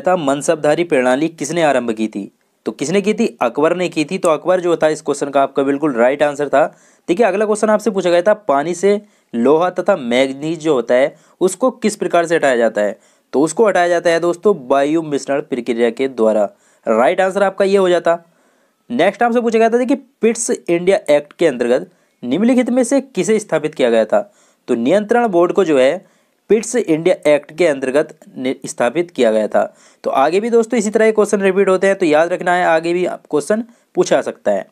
तथा मनसबधारी प्रणाली किसने आरंभ की थी तो किसने की थी अकबर ने की थी तो अकबर जो था इस क्वेश्चन का आपका बिल्कुल राइट आंसर था देखिए अगला क्वेश्चन आपसे पूछा गया था पानी से लोहा तथा मैगनीज जो होता है उसको किस प्रकार से हटाया जाता है तो उसको हटाया जाता है दोस्तों वायु मिश्रण प्रक्रिया के द्वारा राइट आंसर आपका ये हो जाता नेक्स्ट आपसे पूछा गया था देखिए पिट्स इंडिया एक्ट के अंतर्गत निम्नलिखित में से किसे स्थापित किया गया था तो नियंत्रण बोर्ड को जो है पिट्स इंडिया एक्ट के अंतर्गत स्थापित किया गया था तो आगे भी दोस्तों इसी तरह के क्वेश्चन रिपीट होते हैं तो याद रखना है आगे भी क्वेश्चन पूछा सकता है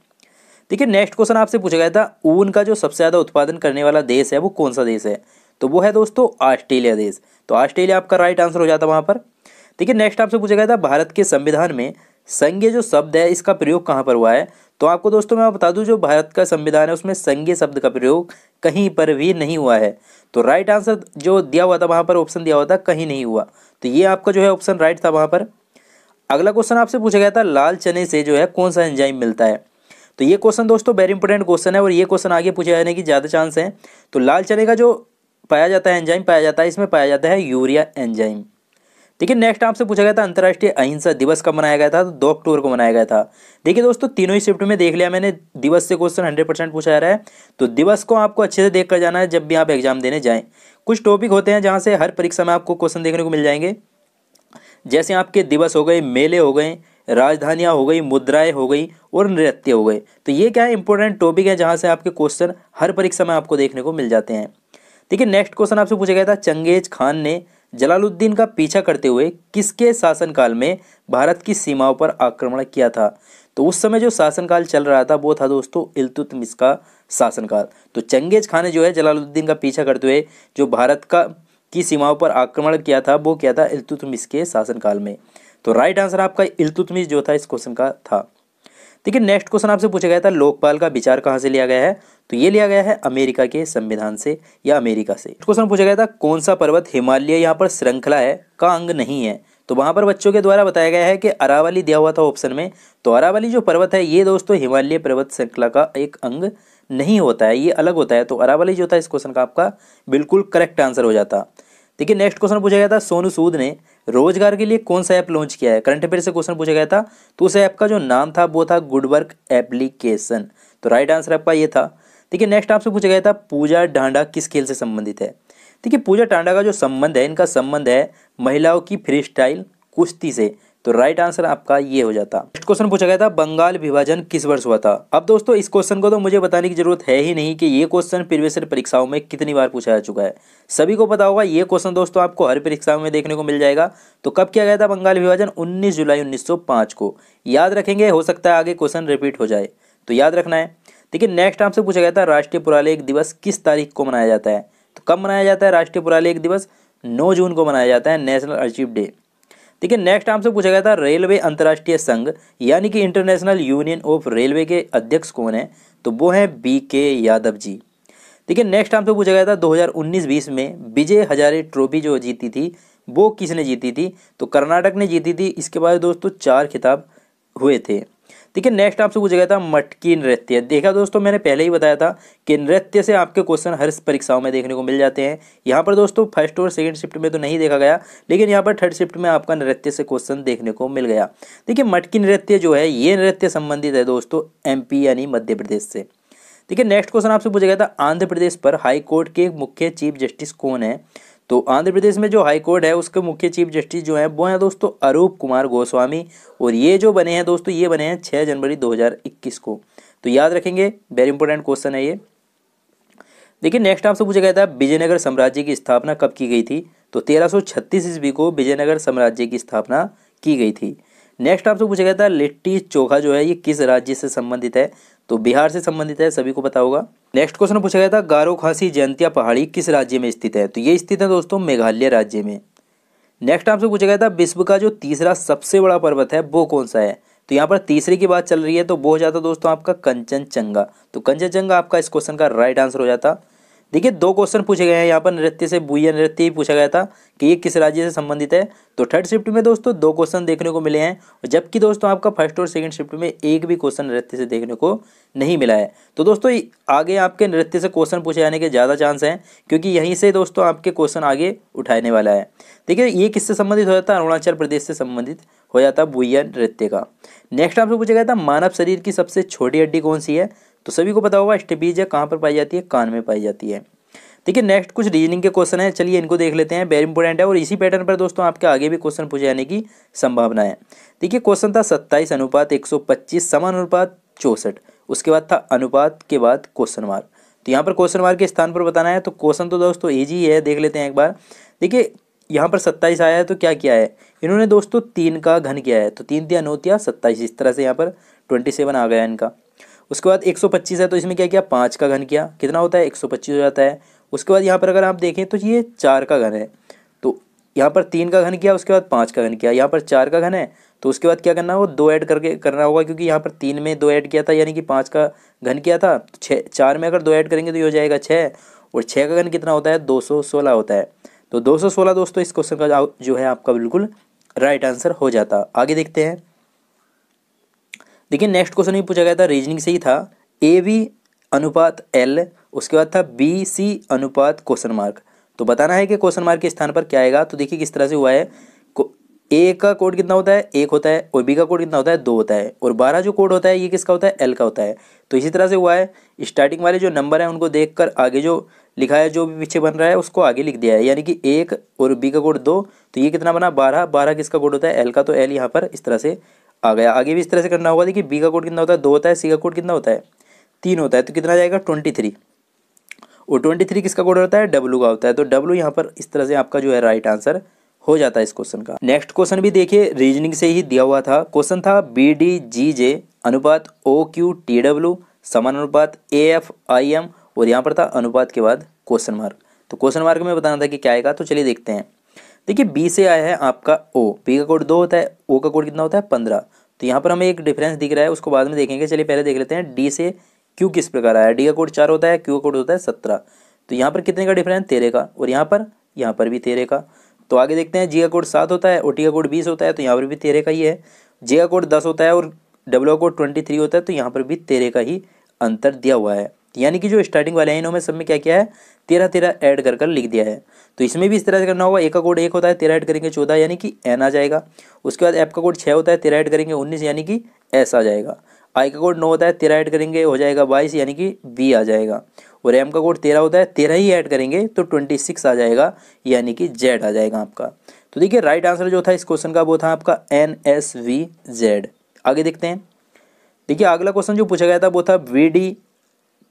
देखिए नेक्स्ट क्वेश्चन आपसे पूछा गया था ऊन का जो सबसे ज़्यादा उत्पादन करने वाला देश है वो कौन सा देश है तो वो है दोस्तों ऑस्ट्रेलिया देश तो ऑस्ट्रेलिया आपका राइट आंसर हो जाता वहाँ पर देखिए नेक्स्ट आपसे पूछा गया था भारत के संविधान में संघीय जो शब्द है इसका प्रयोग कहाँ पर हुआ है तो आपको दोस्तों मैं बता दूं जो भारत का संविधान है उसमें संघीय शब्द का प्रयोग कहीं पर भी नहीं हुआ है तो राइट आंसर जो दिया हुआ था वहाँ पर ऑप्शन दिया हुआ था कहीं नहीं हुआ तो ये आपका जो है ऑप्शन राइट था वहाँ पर अगला क्वेश्चन आपसे पूछा गया था लाल चने से जो है कौन सा एंजाइम मिलता है तो ये क्वेश्चन दोस्तों वेरी इंपॉर्टेंट क्वेश्चन है और ये क्वेश्चन आगे पूछे जाने की ज़्यादा चांस है तो लाल चने का जो पाया जाता है एंजाइम पाया जाता है इसमें पाया जाता है यूरिया एंजाइम देखिए नेक्स्ट आपसे पूछा गया था अंतर्राष्ट्रीय अहिंसा दिवस कब मनाया गया था तो दो अक्टूबर को मनाया गया था देखिए दोस्तों तीनों ही शिफ्ट में देख लिया मैंने दिवस से क्वेश्चन हंड्रेड परसेंट पूछा जा रहा है तो दिवस को आपको अच्छे से देख कर जाना है जब भी आप एग्जाम देने जाएँ कुछ टॉपिक होते हैं जहाँ से हर परीक्षा में आपको क्वेश्चन देखने को मिल जाएंगे जैसे आपके दिवस हो गए मेले हो गए राजधानियाँ हो गई मुद्राएं हो गई और नृत्य हो गए तो ये क्या है इंपॉर्टेंट टॉपिक है जहाँ से आपके क्वेश्चन हर परीक्षा में आपको देखने को मिल जाते हैं देखिए नेक्स्ट क्वेश्चन आपसे पूछा गया था चंगेज खान ने जलालुद्दीन का पीछा करते हुए किसके शासनकाल में भारत की सीमाओं पर आक्रमण किया था तो उस समय जो शासनकाल चल रहा था वो था दोस्तों इल्तुतमिस का शासनकाल तो चंगेज खान ने जो है जलालुद्दीन का पीछा करते हुए जो भारत का की सीमाओं पर आक्रमण किया था वो क्या था इलतुतमिस के शासनकाल में तो राइट आंसर आपका इलतुतमिस जो था इस क्वेश्चन का था देखिए नेक्स्ट क्वेश्चन आपसे पूछा गया था लोकपाल का विचार कहाँ से लिया गया है तो ये लिया गया है अमेरिका के संविधान से या अमेरिका से क्वेश्चन पूछा गया था कौन सा पर्वत हिमालय यहाँ पर श्रृंखला है का अंग नहीं है तो वहाँ पर बच्चों के द्वारा बताया गया है कि अरावली दिया हुआ था ऑप्शन में तो अरावली जो पर्वत है ये दोस्तों हिमालय पर्वत श्रृंखला का एक अंग नहीं होता है ये अलग होता है तो अरावली जो था इस क्वेश्चन का आपका बिल्कुल करेक्ट आंसर हो जाता देखिए नेक्स्ट क्वेश्चन पूछा गया था सोनू सूद ने रोजगार के लिए कौन सा ऐप लॉन्च किया है करंट अफेयर से क्वेश्चन पूछा गया था तो उस ऐप का जो नाम था वो था गुडवर्क एप्लीकेशन तो राइट आंसर आपका ये था देखिए नेक्स्ट आपसे पूछा गया था पूजा डांडा किस खेल से संबंधित है देखिए पूजा डांडा का जो संबंध है इनका संबंध है महिलाओं की फ्री स्टाइल कुश्ती से तो राइट आंसर आपका ये हो जाता नेक्स्ट क्वेश्चन पूछा गया था बंगाल विभाजन किस वर्ष हुआ था अब दोस्तों इस क्वेश्चन को तो मुझे बताने की जरूरत है ही नहीं कि ये क्वेश्चन प्रीवियस परीक्षाओं में कितनी बार पूछा जा चुका है सभी को पता होगा ये क्वेश्चन दोस्तों आपको हर परीक्षाओं में देखने को मिल जाएगा तो कब किया गया था बंगाल विभाजन उन्नीस जुलाई उन्नीस को याद रखेंगे हो सकता है आगे क्वेश्चन रिपीट हो जाए तो याद रखना है देखिए नेक्स्ट आपसे पूछा गया था राष्ट्रीय पुरालेख दिवस किस तारीख को मनाया जाता है तो कब मनाया जाता है राष्ट्रीय पुरालेख दिवस नौ जून को मनाया जाता है नेशनल अर्चिव डे देखिए नेक्स्ट आपसे पूछा गया था रेलवे अंतर्राष्ट्रीय संघ यानी कि इंटरनेशनल यूनियन ऑफ रेलवे के अध्यक्ष कौन है तो वो हैं बी के यादव जी देखिए नेक्स्ट आपसे पूछा गया था 2019-20 में विजय हजारे ट्रॉफी जो जीती थी वो किसने जीती थी तो कर्नाटक ने जीती थी इसके बाद दोस्तों चार खिताब हुए थे देखिए नेक्स्ट आपसे पूछा गया था मटकी नृत्य देखा दोस्तों मैंने पहले ही बताया था कि नृत्य से आपके क्वेश्चन हर परीक्षाओं में देखने को मिल जाते हैं यहाँ पर दोस्तों फर्स्ट और सेकेंड शिफ्ट में तो नहीं देखा गया लेकिन यहाँ पर थर्ड शिफ्ट में आपका नृत्य से क्वेश्चन देखने को मिल गया देखिए मटकी नृत्य जो है ये नृत्य संबंधित है दोस्तों एम यानी मध्य प्रदेश से देखिए नेक्स्ट क्वेश्चन आपसे पूछा गया था आंध्र प्रदेश पर हाई कोर्ट के मुख्य चीफ जस्टिस कौन है तो आंध्र प्रदेश में जो हाई कोर्ट है उसके मुख्य चीफ जस्टिस जो हैं वो हैं दोस्तों अरूप कुमार गोस्वामी और ये जो बने हैं दोस्तों ये बने हैं छः जनवरी 2021 को तो याद रखेंगे वेरी इंपॉर्टेंट क्वेश्चन है ये देखिए नेक्स्ट आपसे पूछा गया था विजयनगर साम्राज्य की स्थापना कब की गई थी तो छत्तीस ईस्वी को विजयनगर साम्राज्य की स्थापना की गई थी नेक्स्ट आपसे पूछा गया था लिट्टी चोखा जो है ये किस राज्य से संबंधित है तो बिहार से संबंधित है सभी को पता होगा नेक्स्ट क्वेश्चन पूछा गया था गारो खासी जयंतिया पहाड़ी किस राज्य में स्थित है तो ये स्थित है दोस्तों मेघालय राज्य में नेक्स्ट आपसे पूछा गया था विश्व का जो तीसरा सबसे बड़ा पर्वत है वो कौन सा है तो यहाँ पर तीसरे की बात चल रही है तो वो हो जाता दोस्तों आपका कंचनचंगा तो कंचनचंगा आपका इस क्वेश्चन का राइट आंसर हो जाता देखिए दो क्वेश्चन पूछे गए हैं यहाँ पर नृत्य से बुया नृत्य ही पूछा गया था कि ये किस राज्य से संबंधित है तो थर्ड शिफ्ट में दोस्तों दो क्वेश्चन देखने को मिले हैं जबकि दोस्तों आपका फर्स्ट और सेकंड शिफ्ट में एक भी क्वेश्चन नृत्य से देखने को नहीं मिला है तो दोस्तों आगे आपके नृत्य से क्वेश्चन पूछे जाने के ज़्यादा चांस हैं क्योंकि यहीं से दोस्तों आपके क्वेश्चन आगे उठाने वाला है देखिए ये किससे संबंधित हो जाता है अरुणाचल प्रदेश से संबंधित हो जाता है बुया नृत्य का नेक्स्ट आपसे पूछा गया था मानव शरीर की सबसे छोटी हड्डी कौन सी है तो सभी को पता होगा स्टेपीज कहाँ पर पाई जाती है कान में पाई जाती है देखिए नेक्स्ट कुछ रीजनिंग के क्वेश्चन है चलिए इनको देख लेते हैं वेरी इंपॉर्टेंट है और इसी पैटर्न पर दोस्तों आपके आगे भी क्वेश्चन पूछे जाने की संभावना है देखिए क्वेश्चन था सत्ताईस अनुपात एक सौ पच्चीस समान अनुपात चौंसठ उसके बाद था अनुपात के बाद क्वेश्चन मार तो यहाँ पर क्वेश्चन मार के स्थान पर बताना है तो क्वेश्चन तो दोस्तों ईजी है देख लेते हैं एक बार देखिए यहाँ पर सत्ताईस आया है तो क्या किया है इन्होंने दोस्तों तीन का घन किया है तो तीन दिया नौ दिया सत्ताईस इस तरह से यहाँ पर ट्वेंटी सेवन आ गया इनका उसके बाद एक सौ पच्चीस है तो इसमें क्या किया पाँच का घन किया कितना होता है एक सौ पच्चीस हो जाता है उसके बाद यहाँ पर अगर आप देखें तो ये चार का घन है तो यहाँ पर तीन का घन किया उसके बाद पाँच का घन किया यहाँ पर चार का घन है तो उसके बाद क्या करना होगा दो ऐड करके करना होगा क्योंकि यहाँ पर तीन में दो ऐड किया था यानी कि पाँच का घन किया था तो छः चार में अगर दो ऐड करेंगे तो ये हो जाएगा छः और छः का घन कितना होता है दो सौ सोलह होता है तो दो सौ सोलह दोस्तों इस क्वेश्चन का जो है आपका बिल्कुल राइट आंसर हो जाता आगे देखते हैं देखिए नेक्स्ट क्वेश्चन भी पूछा गया था रीजनिंग से ही था ए बी अनुपात एल उसके बाद था बी सी अनुपात क्वेश्चन मार्क तो बताना है कि क्वेश्चन मार्क के स्थान पर क्या आएगा तो देखिए किस तरह से हुआ है ए का कोड कितना होता है एक होता है और बी का कोड कितना होता है दो होता है और बारह जो कोड होता है ये किसका होता है एल का होता है तो इसी तरह से हुआ है स्टार्टिंग वाले जो नंबर है उनको देख आगे जो लिखा है जो भी पीछे बन रहा है उसको आगे लिख दिया है यानी कि एक और बी का कोड दो तो ये कितना बना बारह बारह किसका कोड होता है एल का तो एल यहाँ पर इस तरह से आ गया आगे भी इस तरह से करना होगा देखिए बी का कोड कितना होता है दो होता है सी का कोड कितना होता है तीन होता है तो कितना जाएगा ट्वेंटी थ्री और ट्वेंटी थ्री किसका कोड होता है डब्लू का होता है तो डब्लू यहाँ पर इस तरह से आपका जो है राइट आंसर हो जाता है इस क्वेश्चन का नेक्स्ट क्वेश्चन भी देखिए रीजनिंग से ही दिया हुआ था क्वेश्चन था बी डी जी जे अनुपात ओ क्यू टी डब्ल्यू समान अनुपात ए एफ आई एम और यहाँ पर था अनुपात के बाद क्वेश्चन मार्क तो क्वेश्चन मार्क में बताना था कि क्या आएगा तो चलिए देखते हैं देखिए बी से आया है आपका ओ पी का कोड दो होता है ओ का कोड कितना होता है पंद्रह तो यहाँ पर हमें एक डिफरेंस दिख रहा है उसको बाद में देखेंगे चलिए पहले देख लेते हैं डी से क्यू किस प्रकार आया डी का कोड चार होता है क्यू का कोड होता है सत्रह तो यहाँ पर कितने का डिफरेंस तेरह का और यहाँ पर यहाँ पर भी तेरह का तो आगे देखते हैं जी का कोड सात होता है और टी का कोड बीस होता है तो यहाँ पर भी तेरह का ही है जी का कोड दस होता है और डब्ल्यू का कोड ट्वेंटी थ्री होता है तो यहाँ पर भी तेरह का ही अंतर दिया हुआ है यानी कि जो स्टार्टिंग वाले हैं इन्होंने सब में क्या किया है तेरह तेरह ऐड कर कर लिख दिया है तो इसमें भी इस तरह से करना होगा एक का कोड एक होता है तेरह ऐड करेंगे चौदह यानी कि एन आ जाएगा उसके बाद एफ का कोड छः होता है तेरह ऐड करेंगे उन्नीस यानी कि एस आ जाएगा आई का कोड नौ होता है तेरह ऐड करेंगे हो जाएगा बाईस यानी कि बी आ जाएगा और एम का कोड तेरह होता है तेरह ही ऐड करेंगे तो ट्वेंटी सिक्स आ जाएगा यानी कि जेड आ जाएगा आपका तो देखिए राइट आंसर जो था इस क्वेश्चन का वो था आपका एन एस वी जेड आगे देखते हैं देखिए अगला क्वेश्चन जो पूछा गया था वो था वी डी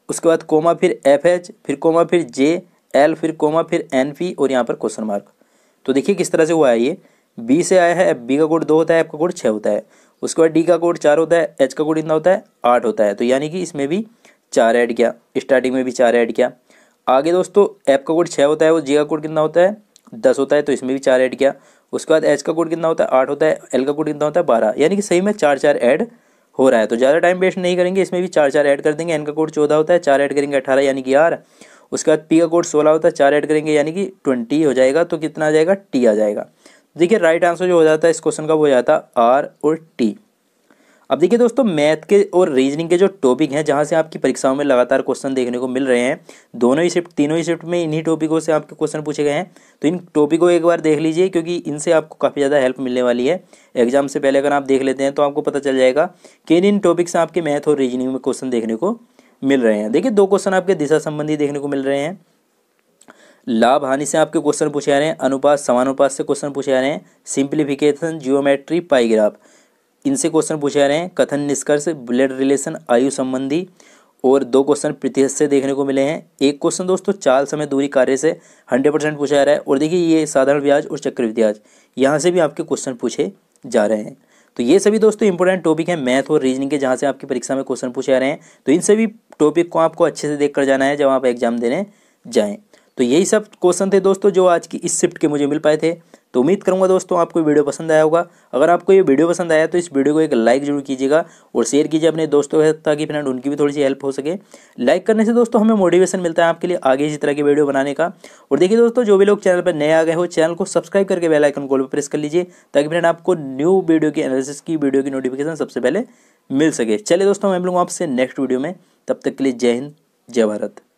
उसके बाद कोमा फिर एफ एच फिर कोमा फिर जे एल फिर कोमा फिर एन पी और यहाँ पर क्वेश्चन मार्क तो देखिए किस तरह से हुआ है ये बी से आया है एफ बी का कोड दो होता है एफ का कोड छः होता है उसके बाद डी का कोड चार होता है एच का कोड इतना होता है आठ होता है तो यानी कि इसमें भी चार ऐड किया स्टार्टिंग में भी चार ऐड किया आगे दोस्तों एफ का कोड छः होता है और जी का कोड कितना होता है दस होता है तो इसमें भी चार ऐड किया उसके बाद एच का कोड कितना होता है आठ होता है एल का कोड कितना होता है बारह यानी कि सही में चार चार ऐड हो रहा है तो ज़्यादा टाइम वेस्ट नहीं करेंगे इसमें भी चार चार ऐड कर देंगे एन का कोड चौदह होता है चार ऐड करेंगे अठारह यानी कि आर उसके बाद पी का कोड सोलह होता है चार ऐड करेंगे यानी कि ट्वेंटी हो जाएगा तो कितना आ जाएगा टी आ जाएगा देखिए राइट आंसर जो हो जाता है इस क्वेश्चन का वो हो जाता है आर और टी अब देखिए दोस्तों मैथ के और रीजनिंग के जो टॉपिक हैं जहाँ से आपकी परीक्षाओं में लगातार क्वेश्चन देखने को मिल रहे हैं दोनों ही शिफ्ट तीनों ही शिफ्ट में इन्हीं टॉपिकों से आपके क्वेश्चन पूछे गए हैं तो इन टॉपिक को एक बार देख लीजिए क्योंकि इनसे आपको काफ़ी ज़्यादा हेल्प मिलने वाली है एग्जाम से पहले अगर आप देख लेते हैं तो आपको पता चल जाएगा कि इन इन टॉपिक से आपके मैथ और रीजनिंग में क्वेश्चन देखने को मिल रहे हैं देखिए दो क्वेश्चन आपके दिशा संबंधी देखने को मिल रहे हैं लाभ हानि से आपके क्वेश्चन पूछे जा रहे हैं अनुपात समानुपात से क्वेश्चन पूछे जा रहे हैं सिंप्लीफिकेशन जियोमेट्री पाईग्राफ इनसे क्वेश्चन पूछे जा रहे हैं कथन निष्कर्ष ब्लड रिलेशन आयु संबंधी और दो क्वेश्चन प्रतिशत देखने को मिले हैं एक क्वेश्चन दोस्तों चाल समय दूरी कार्य से हंड्रेड परसेंट पूछा जा रहा है और देखिए ये साधारण ब्याज और चक्रवृद्धि ब्याज यहाँ से भी आपके क्वेश्चन पूछे जा रहे हैं तो ये सभी दोस्तों इंपॉर्टेंट टॉपिक है मैथ और रीजनिंग के जहाँ से आपकी परीक्षा में क्वेश्चन पूछे जा रहे हैं तो इन सभी टॉपिक को आपको अच्छे से देख कर जाना है जब आप एग्जाम देने जाएँ तो यही सब क्वेश्चन थे दोस्तों जो आज की इस शिफ्ट के मुझे मिल पाए थे तो उम्मीद करूँगा दोस्तों आपको वीडियो पसंद आया होगा अगर आपको ये वीडियो पसंद आया तो इस वीडियो को एक लाइक जरूर कीजिएगा और शेयर कीजिए अपने दोस्तों के साथ ताकि फ्रेंड उनकी भी थोड़ी सी हेल्प हो सके लाइक करने से दोस्तों हमें मोटिवेशन मिलता है आपके लिए आगे इसी तरह की वीडियो बनाने का और देखिए दोस्तों जो भी लोग चैनल पर नए आ गए हो चैनल को सब्सक्राइब करके बेलाइकन कॉल पर प्रेस कर लीजिए ताकि फ्रेंड आपको न्यू वीडियो की एनालिसिस की वीडियो की नोटिफिकेशन सबसे पहले मिल सके चले दोस्तों मैं मिलूँगा आपसे नेक्स्ट वीडियो में तब तक के लिए जय हिंद जय भारत